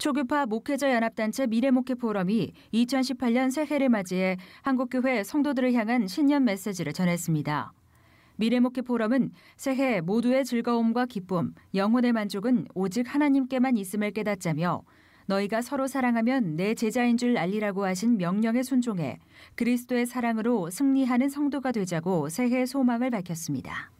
초교파 목회자 연합단체 미래목회 포럼이 2018년 새해를 맞이해 한국교회 성도들을 향한 신년 메시지를 전했습니다. 미래목회 포럼은 새해 모두의 즐거움과 기쁨, 영혼의 만족은 오직 하나님께만 있음을 깨닫자며 너희가 서로 사랑하면 내 제자인 줄 알리라고 하신 명령에 순종해 그리스도의 사랑으로 승리하는 성도가 되자고 새해 소망을 밝혔습니다.